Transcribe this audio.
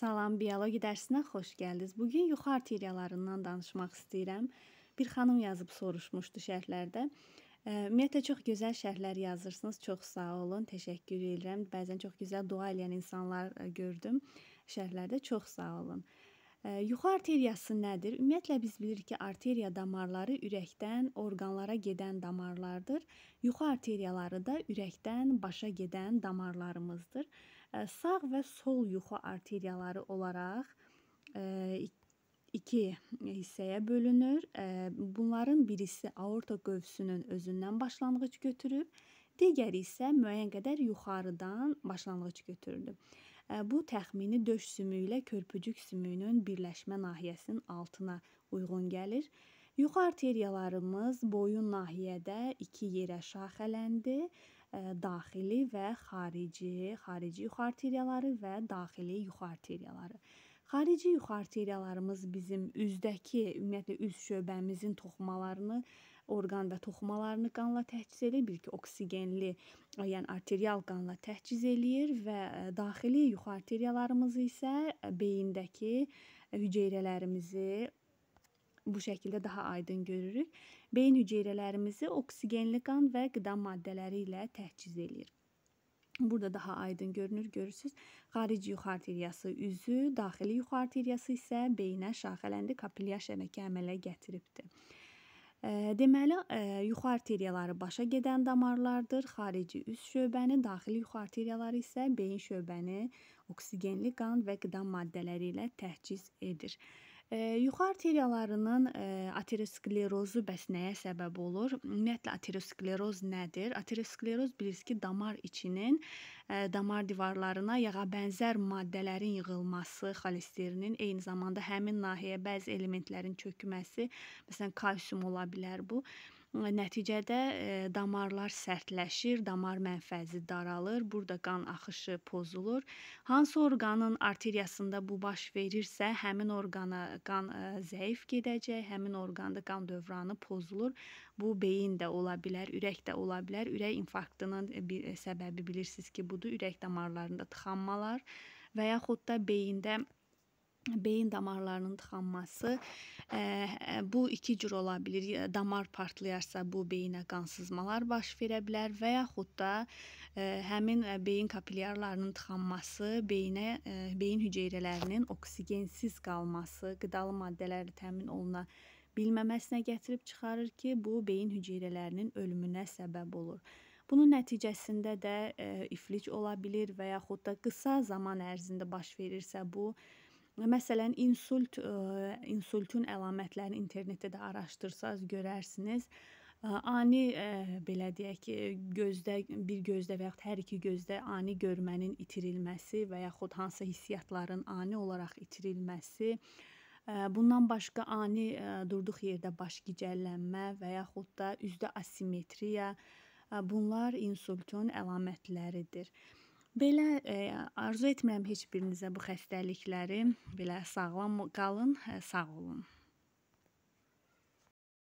Salam, biologiya dərsinə xoş gəldiniz. Bu gün yuxu arteriyalarından danışmaq istəyirəm. Bir xanım yazıb soruşmuşdu şərhlərdə. E, Ümumiyyətlə çox gözəl şərhlər yazırsınız. Çox sağ olun. Təşəkkür edirəm. Bəzən çox gözəl dua edən insanlar e, gördüm şərhlərdə. Çox sağ olun. E, yuxu arteriyası nədir? Ümumiyyətlə biz bilirik ki, arteriya damarları ürəkdən orqanlara gedən damarlardır. Yuxu arteriyaları da ürəkdən başa gedən damarlarımızdır sağ və sol yuxu arteriyaları olaraq iki hissəyə bölünür. Bunların birisi aorta qövsünün özündən başlanğıc götürüb, digəri isə müəyyən qədər yuxarıdan başlanğıc götürülüb. Bu təxmini döş sümüyü ilə körpücük sümüyünün birləşmə nahiyəsinin altına uyğun gəlir. Yuxu arteriyalarımız boyun nahiyədə iki yerə şaxələndi. E, daxili və xarici, xarici yuxu arteriyaları və daxili yuxu arteriyaları. Xarici yuxu arteriyalarımız bizim üzdəki, ümumiyyətlə üz şöbəmizin toxumalarını, orqan və toxumalarını qanla təchiz eləyir, bir ki, oksigenli, e, yəni arterial qanla təchiz eləyir və e, daxili yuxu arteriyalarımız isə beyindəki hüceyrələrimizi bu şəkildə daha aydın görürük. Beyin hüceyrələrimizi oksigenli qan və qida maddələri ilə təhciz eləyir. Burada daha aydın görünür, görürsüz. Xarici yuxu arteriyası üzü, daxili yuxu arteriyası isə beyinə şaxələndi kapilyar şəbəkə əmələ gətiribdir. Deməli, yuxu arteriyaları başa gedən damarlardır. Xarici üst şöbəni, daxili yuxu arteriyaları isə beyin şöbəni oksigenli qan və qida maddələri ilə təhciz edir. Yuxu arteriyalarının aterosklerozu bəs nəyə səbəb olur? Ümumiyyətlə ateroskleroz nədir? Ateroskleroz bilirsiniz ki, damar içinin damar divarlarına yağa bənzər maddələrin yığılması, xolesterin, eyni zamanda həmin nahiyəyə bəzi elementlərin çökməsi, məsələn, kalsium ola bilər bu. Nəticədə damarlar sərtləşir, damar mənfəzi daralır, burada qan axışı pozulur. Hansı orqanın arteriyasında bu baş verirsə, həmin orqana qan zəif gedəcək, həmin orqanda qan dövranı pozulur. Bu beyin də ola bilər, ürək də ola bilər. Ürək infarktının bir səbəbi bilirsiniz ki, budur, ürək damarlarında tıxanmalar və yaxud da beyində beyin damarlarının tıxanması ə, e, bu iki cür ola bilər. Damar partlayarsa bu beyinə qansızmalar baş verə bilər və yaxud da ə, həmin e, beyin kapilyarlarının tıxanması, beyinə ə, e, beyin hüceyrələrinin oksigensiz qalması, qidalı maddələri təmin oluna bilməməsinə gətirib çıxarır ki, bu beyin hüceyrələrinin ölümünə səbəb olur. Bunun nəticəsində də ə, iflic ola bilər və yaxud da qısa zaman ərzində baş verirsə bu Məsələn, insult e, insultun əlamətlərini internetdə də araşdırsaz görərsiniz. E, ani e, belə deyək ki, gözdə bir gözdə və yaxud hər iki gözdə ani görmənin itirilməsi və yaxud hansısa hissiyatların ani olaraq itirilməsi, bundan başqa ani durduq yerdə baş gicəllənmə və yaxud da üzdə asimetriya, bunlar insultun əlamətləridir. Belə e, arzu etmirəm heç birinizə bu xəstəlikləri. Belə sağlam qalın, hə, sağ olun.